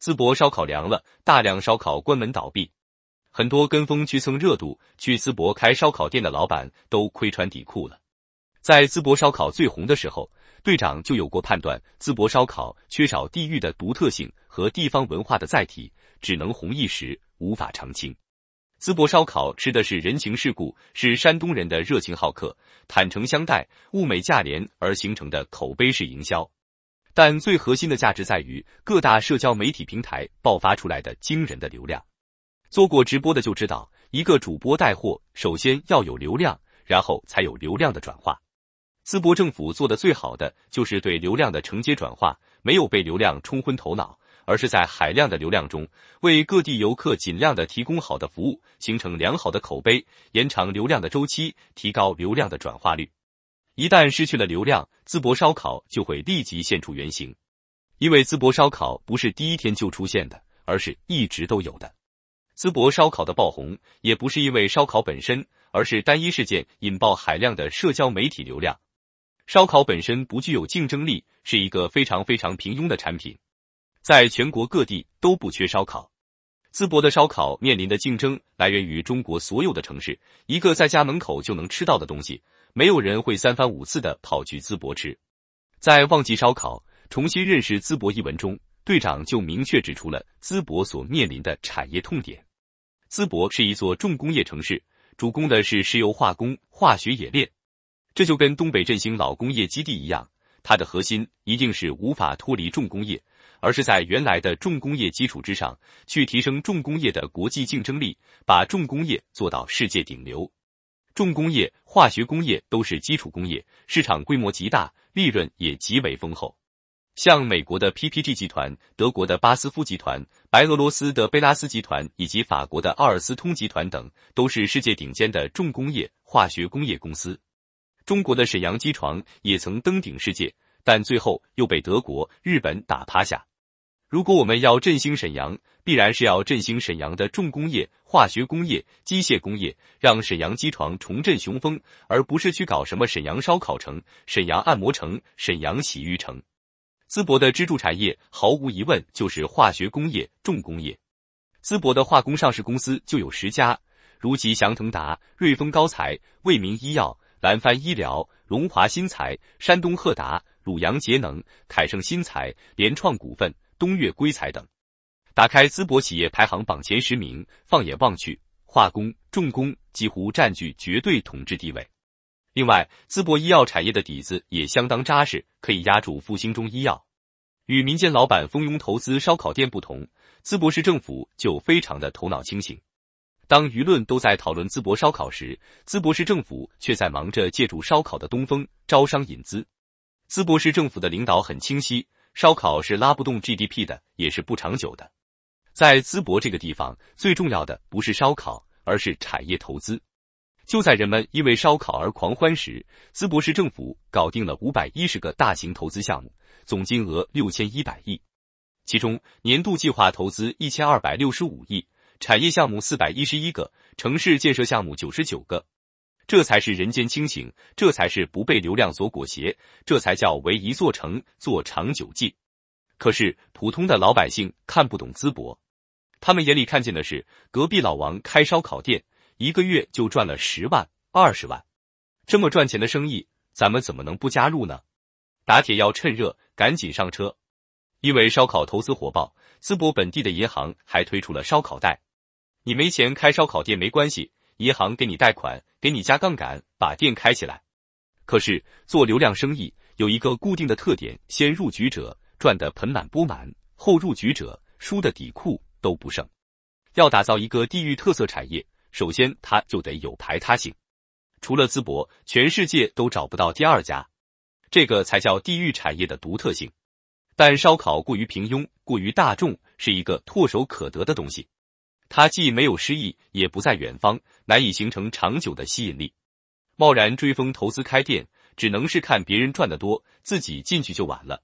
淄博烧烤凉了，大量烧烤关门倒闭，很多跟风去蹭热度去淄博开烧烤店的老板都亏穿底裤了。在淄博烧烤最红的时候，队长就有过判断：淄博烧烤缺少地域的独特性和地方文化的载体，只能红一时，无法长青。淄博烧烤吃的是人情世故，是山东人的热情好客、坦诚相待、物美价廉而形成的口碑式营销。但最核心的价值在于各大社交媒体平台爆发出来的惊人的流量。做过直播的就知道，一个主播带货，首先要有流量，然后才有流量的转化。淄博政府做的最好的就是对流量的承接转化，没有被流量冲昏头脑，而是在海量的流量中，为各地游客尽量的提供好的服务，形成良好的口碑，延长流量的周期，提高流量的转化率。一旦失去了流量，淄博烧烤就会立即现出原形，因为淄博烧烤不是第一天就出现的，而是一直都有的。淄博烧烤的爆红也不是因为烧烤本身，而是单一事件引爆海量的社交媒体流量。烧烤本身不具有竞争力，是一个非常非常平庸的产品，在全国各地都不缺烧烤。淄博的烧烤面临的竞争来源于中国所有的城市，一个在家门口就能吃到的东西。没有人会三番五次的跑去淄博吃。在《忘记烧烤，重新认识淄博》一文中，队长就明确指出了淄博所面临的产业痛点。淄博是一座重工业城市，主攻的是石油化工、化学冶炼。这就跟东北振兴老工业基地一样，它的核心一定是无法脱离重工业，而是在原来的重工业基础之上，去提升重工业的国际竞争力，把重工业做到世界顶流。重工业、化学工业都是基础工业，市场规模极大，利润也极为丰厚。像美国的 PPG 集团、德国的巴斯夫集团、白俄罗斯的贝拉斯集团以及法国的奥尔斯通集团等，都是世界顶尖的重工业、化学工业公司。中国的沈阳机床也曾登顶世界，但最后又被德国、日本打趴下。如果我们要振兴沈阳，必然是要振兴沈阳的重工业、化学工业、机械工业，让沈阳机床重振雄风，而不是去搞什么沈阳烧烤城、沈阳按摩城、沈阳洗浴城。淄博的支柱产业毫无疑问就是化学工业、重工业，淄博的化工上市公司就有十家，如吉祥腾达、瑞丰高材、卫民医药、蓝帆医疗、龙华新材、山东赫达、鲁阳节能、凯盛新材、联创股份。东岳硅材等，打开淄博企业排行榜前十名，放眼望去，化工、重工几乎占据绝对统治地位。另外，淄博医药产业的底子也相当扎实，可以压住复兴中医药。与民间老板蜂拥投资烧烤店不同，淄博市政府就非常的头脑清醒。当舆论都在讨论淄博烧烤时，淄博市政府却在忙着借助烧烤的东风招商引资。淄博市政府的领导很清晰。烧烤是拉不动 GDP 的，也是不长久的。在淄博这个地方，最重要的不是烧烤，而是产业投资。就在人们因为烧烤而狂欢时，淄博市政府搞定了五百一十个大型投资项目，总金额六千一百亿，其中年度计划投资一千二百六十五亿，产业项目四百一十一个，城市建设项目九十九个。这才是人间清醒，这才是不被流量所裹挟，这才叫为一座城做长久计。可是普通的老百姓看不懂淄博，他们眼里看见的是隔壁老王开烧烤店，一个月就赚了十万二十万，这么赚钱的生意，咱们怎么能不加入呢？打铁要趁热，赶紧上车！因为烧烤投资火爆，淄博本地的银行还推出了烧烤贷，你没钱开烧烤店没关系。银行给你贷款，给你加杠杆，把店开起来。可是做流量生意有一个固定的特点：先入局者赚的盆满钵满，后入局者输的底裤都不剩。要打造一个地域特色产业，首先它就得有排他性，除了淄博，全世界都找不到第二家，这个才叫地域产业的独特性。但烧烤过于平庸，过于大众，是一个唾手可得的东西。他既没有失意，也不在远方，难以形成长久的吸引力。贸然追风投资开店，只能是看别人赚得多，自己进去就晚了。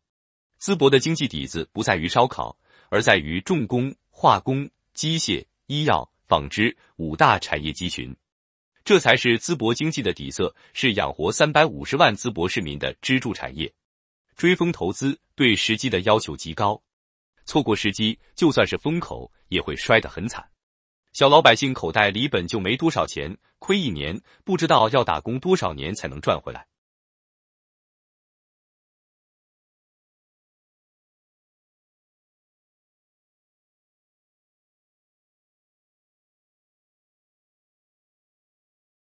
淄博的经济底子不在于烧烤，而在于重工、化工、机械、医药、纺织五大产业集群，这才是淄博经济的底色，是养活三百五十万淄博市民的支柱产业。追风投资对时机的要求极高，错过时机，就算是风口也会摔得很惨。小老百姓口袋里本就没多少钱，亏一年，不知道要打工多少年才能赚回来。